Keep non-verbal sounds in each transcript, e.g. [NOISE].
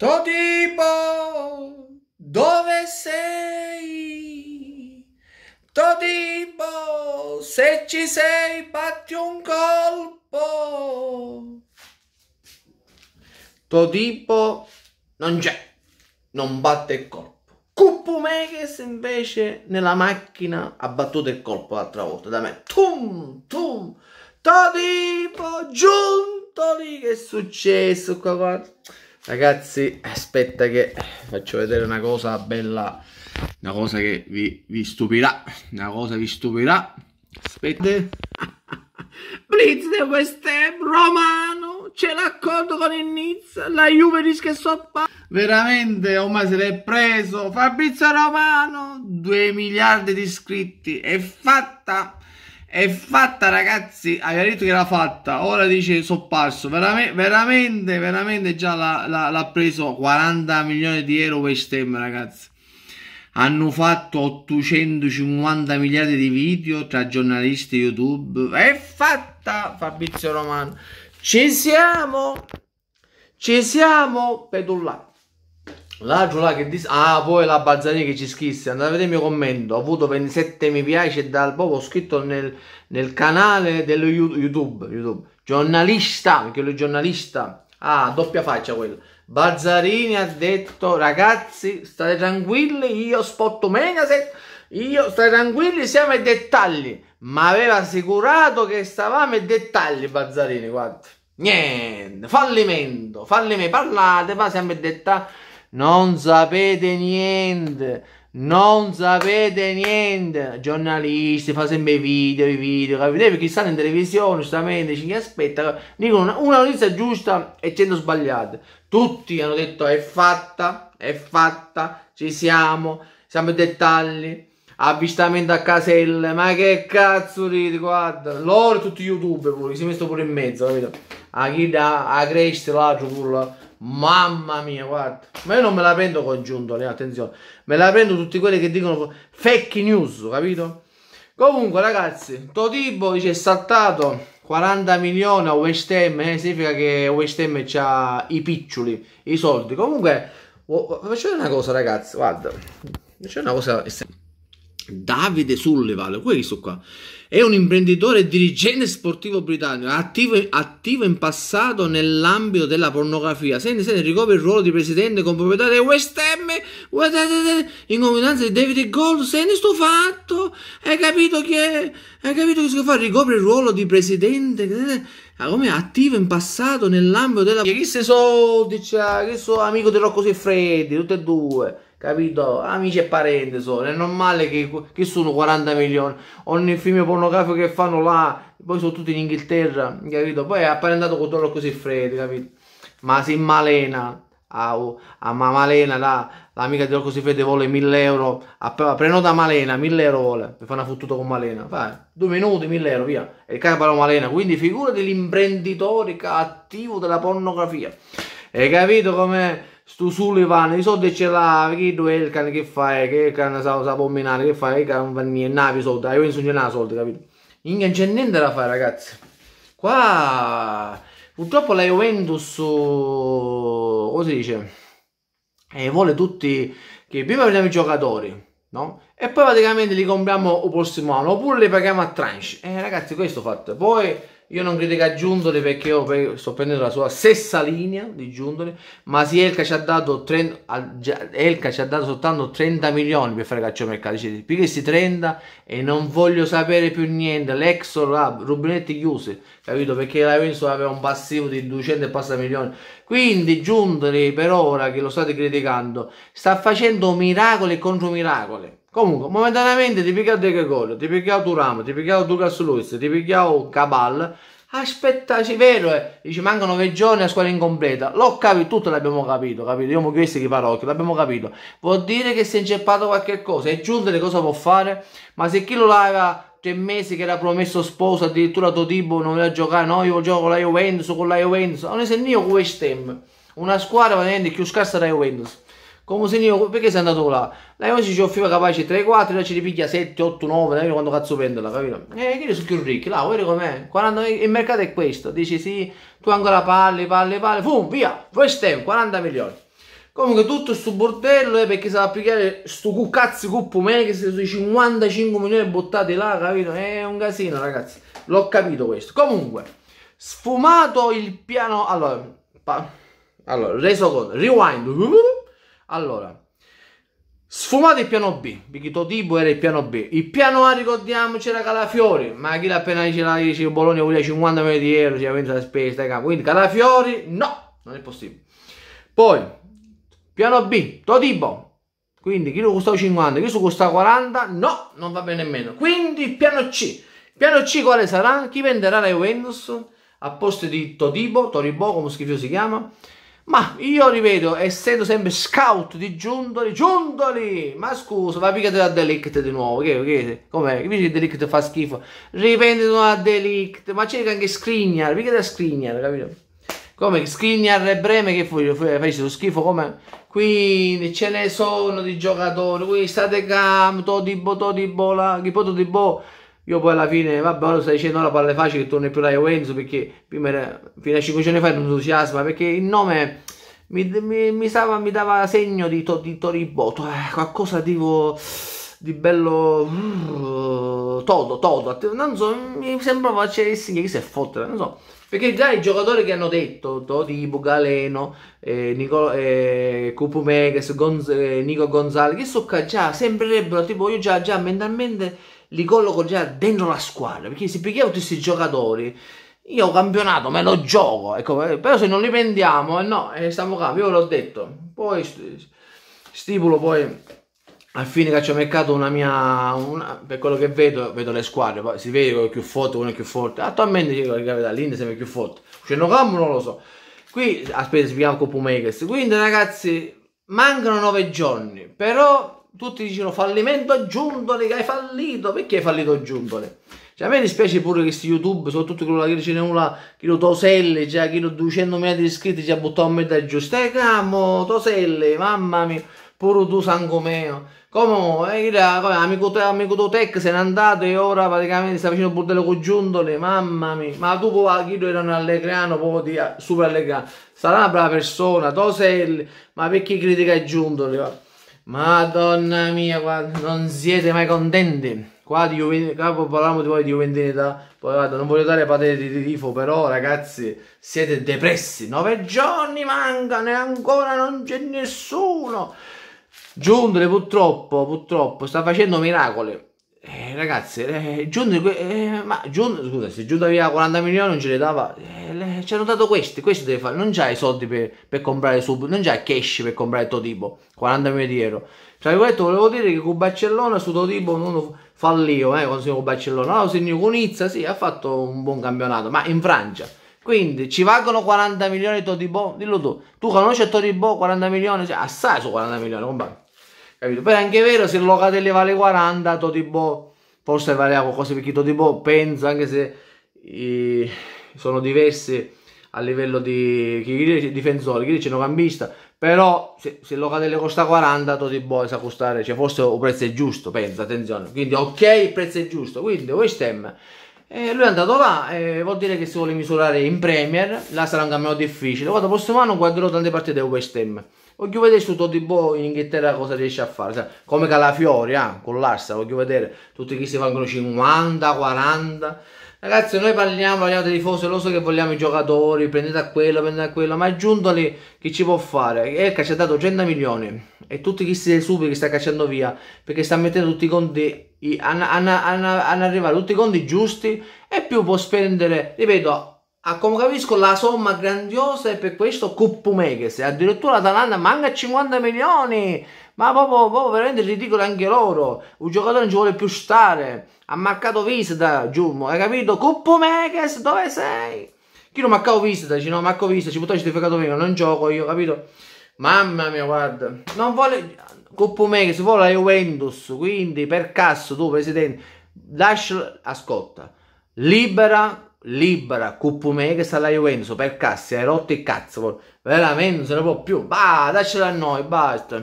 Totipo, dove sei? Totipo, se ci sei, batti un colpo. Totipo non c'è, non batte il colpo. Cupumeges invece nella macchina ha battuto il colpo l'altra volta da me. Tum, tum, Todibo, giunto lì, che è successo qua, guarda. Ragazzi, aspetta che faccio vedere una cosa bella, una cosa che vi, vi stupirà, una cosa vi stupirà. Aspetta. [LAUGHS] Blitz di West Ham, Romano, c'è l'accordo con il Nizza, la Juve rischia soppa. Veramente, ormai se l'è preso. Fabrizio Romano, 2 miliardi di iscritti, è fatta. È fatta, ragazzi. Aveva detto che era fatta. Ora dice sopparso. Veramente, veramente, veramente già l'ha preso 40 milioni di euro West Ham, ragazzi. Hanno fatto 850 miliardi di video tra giornalisti YouTube. È fatta, Fabrizio Romano. Ci siamo. Ci siamo, Pedulla. L'altro là che dice, ah poi la Balzania che ci scrisse, andate a vedere il mio commento, ho avuto 27 mi piace dal ho scritto nel, nel canale dello YouTube, YouTube, giornalista, anche lui giornalista, ah doppia faccia quello, Bazzarini ha detto ragazzi state tranquilli, io spotto Mediaset, io state tranquilli, siamo ai dettagli, ma aveva assicurato che stavamo ai dettagli Bazzarini guarda, niente, fallimento, fallimento, parlate, ma siamo ai dettagli. Non sapete niente. Non sapete niente. Giornalisti, fa sempre video, i video, capite? Perché stanno in televisione, giustamente, ci aspetta. Dicono una, una notizia giusta e cento sbagliate. Tutti hanno detto è fatta, è fatta, ci siamo, siamo i dettagli avvistamento a caselle. Ma che cazzo ridi, guarda. Loro tutti YouTube pure, si messo pure in mezzo, capito? A chi da a crescere l'altro pure. Mamma mia, guarda. Ma io non me la prendo con Giuntoli, eh, attenzione. Me la prendo tutti quelli che dicono fake news, capito? Comunque, ragazzi, Totibo dice è saltato 40 milioni a West Ham, eh, significa che West Ham ha i piccioli, i soldi. Comunque, oh, oh, facciamo una cosa, ragazzi, guarda. C'è una cosa... Davide Sullivan, questo qua. È un imprenditore e dirigente sportivo britannico, attivo, attivo in passato nell'ambito della pornografia. Senti, senti, ricopre il ruolo di presidente con proprietà di West Ham in comunanza di David Gold. Senti sto fatto? Hai capito che... Hai capito che si fa? Ricopre il ruolo di presidente come attivo in passato nell'ambito della... Chi se so, dice, che so, amico di Rocco Siffredi, tutti e due capito? Amici e parenti sono, è normale che, che sono 40 milioni, ogni film pornografico che fanno là, poi sono tutti in Inghilterra, capito? Poi è apparentato con loro così freddi, capito? Ma si malena, a, a Malena, là, l'amica di così Siffredi vuole 1000 euro, a, prenota Malena, 1000 euro vuole, mi fa una fottuta con Malena, vai, due minuti, 1000 euro, via, e il capalo Malena, quindi figura dell'imprenditore cattivo della pornografia, hai capito come sto Sullivan, i soldi ce l'ha, che do Elkan che fai, che Elkan sa, sa combinare, che fai, che non fa niente, navi soldi, io non ce n'ho soldi, capito? Non c'è niente da fare ragazzi, qua purtroppo la Juventus, come si dice, eh, vuole tutti, che prima prendiamo i giocatori, no? e poi praticamente li compriamo il prossimo anno oppure li paghiamo a tranche eh, ragazzi questo fatto poi io non critico a giuntoli perché io sto prendendo la sua stessa linea di giuntoli ma se Elka ci ha dato 30, Elka ci ha dato soltanto 30 milioni per fare calciomercato dice più questi 30 e non voglio sapere più niente l'Exor rubinetti chiusi capito perché la Vensola aveva un passivo di 200 e passa milioni quindi giuntoli per ora che lo state criticando sta facendo miracoli contro miracoli Comunque, momentaneamente ti pigliavo De Gregorio, ti pigliavo Turam, ti pigliavo Ducas Luis, ti pigliavo Cabal. Aspettaci, vero, eh. Dice, mancano 9 giorni a squadra incompleta. L'ho capito, tutto l'abbiamo capito, capito? Io mi ho chiesto che parocchio, l'abbiamo capito. Vuol dire che si è inceppato qualche cosa. E Giuntele cosa può fare? Ma se chi lo aveva tre mesi che era promesso sposo, addirittura Totibo non voleva giocare, no, io gioco con la Juventus, con la Juventus. Non è se io questo Una squadra veramente più scarsa della Juventus. Come se io, perché sei andato là? Lei oggi ci offriva capace 3, 4, là ci ripiglia 7, 8, 9, non è quando cazzo pendola, capito? E eh, che ne sono più ricchi, là, vedi com'è? il mercato è questo, dici sì, tu ancora parli, parli, parli, fum, via, first time, 40 milioni. Comunque tutto sto bordello è eh, perché sa applicare sto cazzo cuppo me che sono 55 milioni buttati là, capito? È un casino, ragazzi. L'ho capito questo. Comunque, sfumato il piano, allora, pa... allora, reso conto, rewind allora, sfumato il piano B, Bichito Tibo era il piano B. Il piano A, ricordiamoci, era Calafiori, ma chi l'ha appena dice la dice Bologna vuole 50 milioni di euro, cioè pensa spesa, quindi Calafiori no, non è possibile. Poi, piano B, Totibo, quindi chi lo costava 50, chi lo costava 40, no, non va bene nemmeno. Quindi il piano C. piano C quale sarà? Chi venderà la Juventus a posto di Totibo, Toribo, come schifo si chiama? Ma io ripeto, essendo sempre scout di giuntoli, giuntoli! Ma scusa, ma mica la delict di nuovo, che, che, com'è? Che il delict fa schifo? Riprendi una delict, ma c'è anche Scrignar, mica da Scrignar, capito? Come Scrignar e Breme che fu, fu, fecero schifo come? Quindi ce ne sono di giocatori, qui state campo, Todibo, Todibo, la, Chipo, Todibo... Io poi alla fine, vabbè, uno stai dicendo la palle facile che torna più la Juventus perché prima era, fino a 5 giorni fa ero entusiasma perché il nome mi, mi, mi, stava, mi dava segno di, to, di Toribotto, eh, qualcosa tipo di bello mm, todo, todo, non so, mi sembrava c'è cioè, il signore che si è fottere, non so, perché già i giocatori che hanno detto, Todi, Bugaleno, eh, Nico, eh, Cupumegas, Gonz- eh, Nico Gonzalez, che so che già sembrerebbero, tipo io già, già mentalmente li colloco già dentro la squadra, perché se prendiamo tutti questi giocatori, io ho campionato me lo gioco, ecco, eh, però se non li vendiamo, eh, no, eh, stiamo qua, io ve l'ho detto, poi stipulo poi a fine mercato una mia una, per quello che vedo vedo le squadre poi si vede quello è più forte quello è più forte attualmente io che vedo è più forte uscendo campo non lo so qui aspetta si spieghiamo Coppa Makers quindi ragazzi mancano nove giorni però tutti dicono fallimento a giuntole, che hai fallito, perché hai fallito a giuntole? Cioè, a me dispiace pure che su YouTube, soprattutto quello che ce n'è uno, chi lo toselle, già che lo 200.000 di iscritti, già ha a metà giù. Stai camo, toselle, mamma mia, pure tu sangomeo. Come, eh, era, come amico, te, amico Totec se n'è andato e ora praticamente sta facendo bordello con giuntole, mamma mia. Ma tu poi, chi era un allegriano, proprio di eh, super allegrano. Sarà una brava persona, toselle, ma perché critica giuntole, va? Madonna mia, non siete mai contenti. Qua di Juventus, parlavamo di voi di Juventus, poi guarda, non voglio dare patate di tifo, però ragazzi, siete depressi. Nove giorni mancano e ancora non c'è nessuno. Giuntole purtroppo, purtroppo, sta facendo miracoli ragazzi, eh, John, eh, ma John, scusa, se John via 40 milioni non ce le dava, eh, ci hanno dato questi, questo deve fare, non c'hai soldi per, per, comprare subito, non c'hai cash per comprare il tuo tipo, 40 milioni di euro. Tra virgolette volevo dire che con Barcellona su Totipo non fallio, eh, con il con Barcellona, no, segno con Nizza, sì, ha fatto un buon campionato, ma in Francia. Quindi ci valgono 40 milioni Todibo? dillo tu, tu conosci Todibo 40 milioni, cioè, assai su 40 milioni, compagno capito? Poi è anche vero, se il Locatelli vale 40, Todibo forse varia qualcosa per chi tipo penso anche se eh, sono diversi a livello di chi difensore chi dice no cambista però se, se Locatelli costa 40 Totibo sa costare cioè forse il prezzo è giusto pensa attenzione quindi ok il prezzo è giusto quindi questo è e lui è andato là, e vuol dire che si vuole misurare in Premier, là sarà un cammino difficile. Guarda, prossimo anno guarderò tante partite del West Ham. Voglio vedere su Todibo in Inghilterra cosa riesce a fare, cioè, come Calafiori, ah, con l'Arsa, voglio vedere tutti chi si fanno 50, 40. Ragazzi, noi parliamo, parliamo di tifosi, lo so che vogliamo i giocatori, prendete a quello, prendete a quello, ma aggiuntoli, chi ci può fare? Elka ci ha dato 100 milioni e tutti chi si subito che sta cacciando via perché sta mettendo tutti i conti hanno arrivato tutti i conti giusti e più può spendere, ripeto, a ah, come capisco la somma grandiosa è per questo Cuppu Meghes, addirittura l'Atalanta manca 50 milioni, ma proprio, proprio veramente ridicolo anche loro, un giocatore non ci vuole più stare, ha marcato visita Giummo, hai capito? Cuppu dove sei? Chi non mancavo visita, dice no, manco visita, ci buttare certificato mio, non gioco io, capito? Mamma mia, guarda, non vuole... Coppa Omega si vuole la Juventus, quindi per caso tu presidente, lascia, ascolta, libera, libera Coppa Omega sta la Juventus, per caso, si hai rotto il cazzo, veramente non se ne può più, bah, lasciala a noi, basta.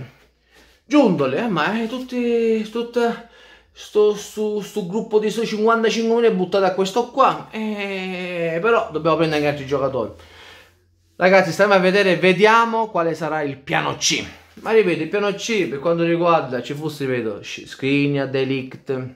Giuntoli, eh, ma è eh, tutti, tutta, sto, su, sto gruppo di 55 milioni buttato a questo qua, eh, però dobbiamo prendere anche altri giocatori. Ragazzi, stiamo a vedere, vediamo quale sarà il piano C. Ma ripeto, il piano C per quanto riguarda ci fosse, ripeto, Skriniar, Delict,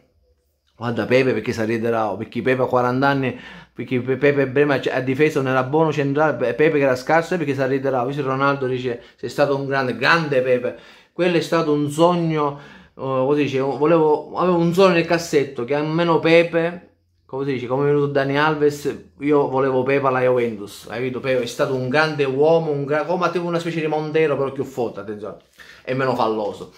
guarda Pepe perché si arriverà, oh, perché Pepe ha 40 anni, perché Pepe Brema cioè, a difesa nella buona centrale, Pepe che era scarso perché si arriverà, invece Ronaldo dice sei stato un grande, grande Pepe, quello è stato un sogno, uh, oh, così dice, oh, volevo, avevo un sogno nel cassetto che almeno Pepe come si dice, come è venuto Dani Alves, io volevo Pepe alla Juventus, hai capito? Pepe è stato un grande uomo, un gra- come aveva una specie di Montero, però più forte, attenzione, e meno falloso.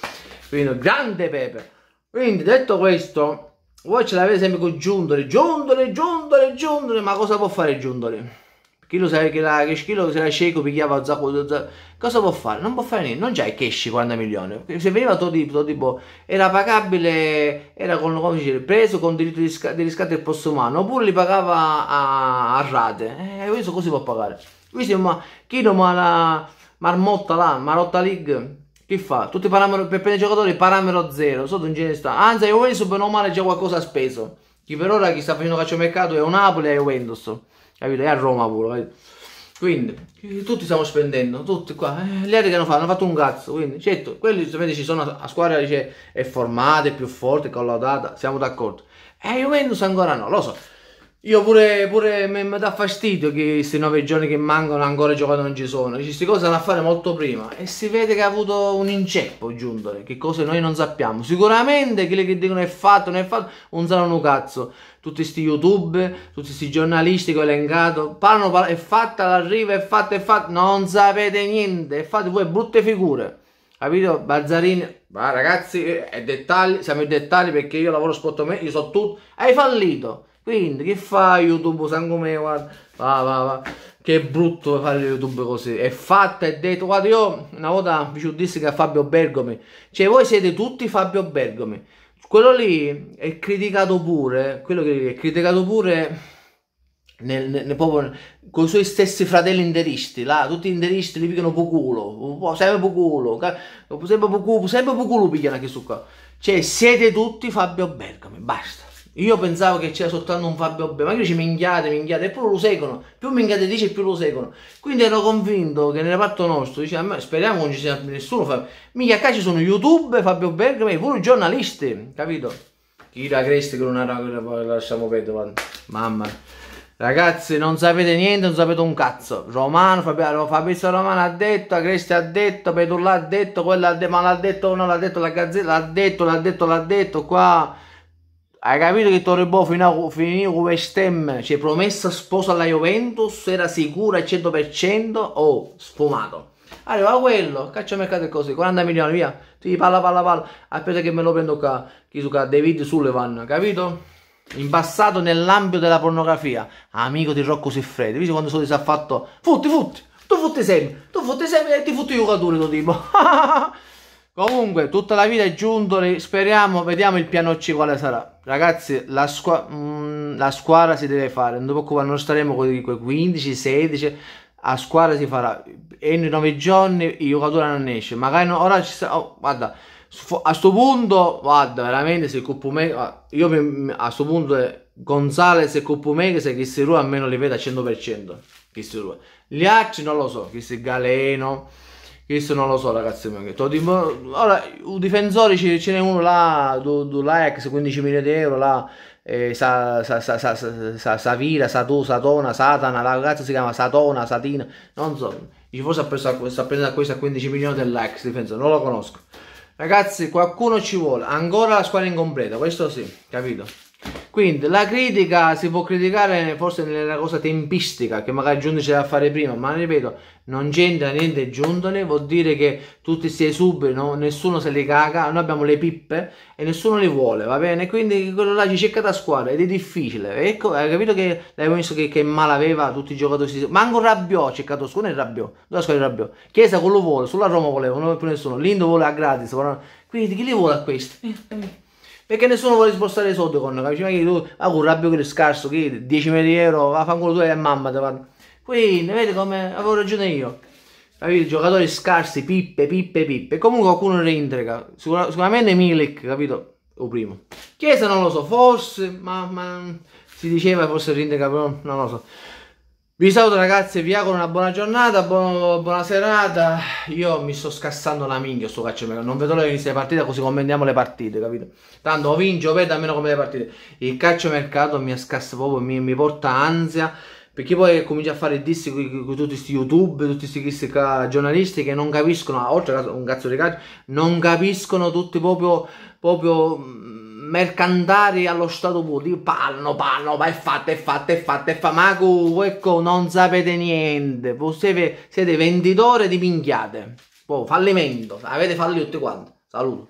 Quindi, grande Pepe. Quindi, detto questo, voi ce l'avete sempre con Giundoli, Giundoli, Giundoli, Giundoli, ma cosa può fare Giundoli? chi lo sa che la, chi lo sa cieco pigliava Zacco, cosa può fare? Non può fare niente, non c'è cash 40 milioni, se veniva tutto tipo, tipo era pagabile, era con, come dice, preso con diritto di, sc- di riscatto del posto umano, oppure li pagava a, a rate, e eh, questo così può pagare. Quindi ma chi non ma la marmotta là, marotta league, che fa? Tutti i parametri, per prendere giocatori parametro zero, sotto un genere sta, anzi io penso bene o male già qualcosa ha speso, chi per ora chi sta facendo calcio mercato è un Napoli e Juventus capito? E a Roma pure, capito? Quindi, tutti stiamo spendendo, tutti qua. Eh, gli altri che hanno fatto, hanno fatto un cazzo. Quindi, certo, quelli giustamente ci sono, a squadra dice, è formata, è più forte, è collaudata, siamo d'accordo. E eh, Juventus ancora no, lo so. Io pure, pure mi dà fastidio che questi nove giorni che mancano ancora i non ci sono. Queste cose hanno a fare molto prima e si vede che ha avuto un inceppo Giuntore, che cose noi non sappiamo. Sicuramente quelli che dicono è fatto, non è fatto, non sanno un cazzo tutti questi youtube, tutti questi giornalisti che ho elencato, parlano, parlano, è fatta l'arrivo, è fatta, è fatta, non sapete niente, fate voi brutte figure, capito? Bazzarini, ma ragazzi, eh, è dettagli, siamo in dettagli perché io lavoro sotto me, io so tutto, hai fallito, quindi che fa youtube, sangue come, guarda, va va va, che brutto fare YouTube così. È fatta, è detto. Guarda, io una volta vi ci dissi che a Fabio Bergomi. Cioè, voi siete tutti Fabio Bergomi. Quello lì è criticato pure, quello che è criticato pure nel, nel, proprio, con i suoi stessi fratelli interisti, là, tutti gli interisti li picchiano poculo, sempre poculo, sempre poculo, sempre poculo pigliano anche su qua. Cioè, siete tutti Fabio Bergamo, basta. Io pensavo che c'era soltanto un Fabio B, ma io dice minchiate, minchiate, e poi lo seguono. Più minchiate dice, più lo seguono. Quindi ero convinto che nel reparto nostro, dice, me, speriamo non ci sia nessuno. Fabio. Mica qua ci sono YouTube, Fabio Bergman, pure i giornalisti, capito? Chi la creste che non era, lasciamo perdere, mamma. Ragazzi, non sapete niente, non sapete un cazzo. Romano, Fabio, Fabrizio Romano ha detto, Agresti ha detto, Petulla ha detto, quella ha detto, ma l'ha detto, o no, l'ha detto la gazzetta, l'ha detto, l'ha detto, l'ha detto, qua hai capito che Torre Bo finì con West Ham, c'è promessa sposa alla Juventus, era sicura al 100%, oh, sfumato. Arriva quello, caccia mercato così, 40 milioni, via, ti palla, palla, palla, aspetta che me lo prendo qua, chi su qua, David Sullivan, capito? In passato nell'ambito della pornografia, amico di Rocco Siffredi, visto quando sono si è fatto, futti, futti, tu futti sempre, tu futti sempre e ti futti giocatore giocatori, lo tipo. [LAUGHS] Comunque, tutta la vita è giundoli, speriamo, vediamo il piano C quale sarà. Ragazzi, la, squa mh, mm, la squadra si deve fare, non preoccupate, non staremo con i 15, 16, a squadra si farà. Entro i 9 giorni il giocatore non esce, magari no, ora ci sarà... Oh, guarda, a questo punto, guarda, veramente se il Coppumega... Ah, io a questo punto eh, Gonzales e Coppumega, se Chissirua almeno li vedo al 100%, Chissirua. Gli altri non lo so, Chissirua Galeno... Questo non lo so, ragazzi. Ora, un difensore ce, n'è uno là, do, ex 15 milioni di euro, là, eh, sa, sa, sa, sa, sa, sa, sa, Savira, Satu, Satona, Satana, la ragazza si chiama Satona, Satina, non so. Io forse ha preso, sta prendendo questo a 15 milioni dell'ex difensore, non lo conosco. Ragazzi, qualcuno ci vuole, ancora la squadra incompleta, questo sì, capito? Quindi la critica si può criticare forse nella cosa tempistica che magari il giunto c'è da fare prima, ma ripeto, non c'entra niente giuntone, vuol dire che tutti si esuberano, nessuno se li caga, noi abbiamo le pippe e nessuno le vuole, va bene? Quindi quello là ci cerca da squadra ed è difficile. Ecco, hai capito che l'abbiamo visto che, che aveva tutti i giocatori, manco Rabbiò ha cercato scuola e Rabbiò, dove scuola Rabbiò? Chiesa quello vuole, sulla Roma voleva, non vuole più nessuno, Lindo vuole a gratis, quindi chi li vuole a questi? Eh, eh. Perché nessuno vuole spostare i soldi con capisci? Ma che tu, ah, un rabbio che è scarso, che 10 di euro, va ah, a fare quello tua e mamma te vanno. Quindi, vedi come avevo ragione io. Capito? Giocatori scarsi, pippe, pippe, pippe. Comunque qualcuno reintegra. Sicur- sicuramente Milik, capito? O primo. Chiesa non lo so, forse, ma, ma si diceva forse reintegra, però non lo so. Vi saluto ragazzi, vi auguro una buona giornata, buon, buona serata. Io mi sto scassando la minchia sto calcio, mercato. non vedo l'ora di iniziare la partita così commentiamo le partite, capito? Tanto o vince o vedo almeno come le partite. Il calcio mercato mi scassa proprio, mi, mi porta ansia. Perché poi comincia a fare dissi con tutti questi YouTube, tutti questi giornalisti che non capiscono, oltre a un cazzo di calcio, non capiscono tutti proprio, proprio mercantari allo stato vuoto, parlo, parlo, ma è fatta, è fatta, è fatta, è fatta, ma cu, ecco, non sapete niente, voi siete, siete venditore di minchiate, poi boh, fallimento, avete fallito tutti quanti, saluto.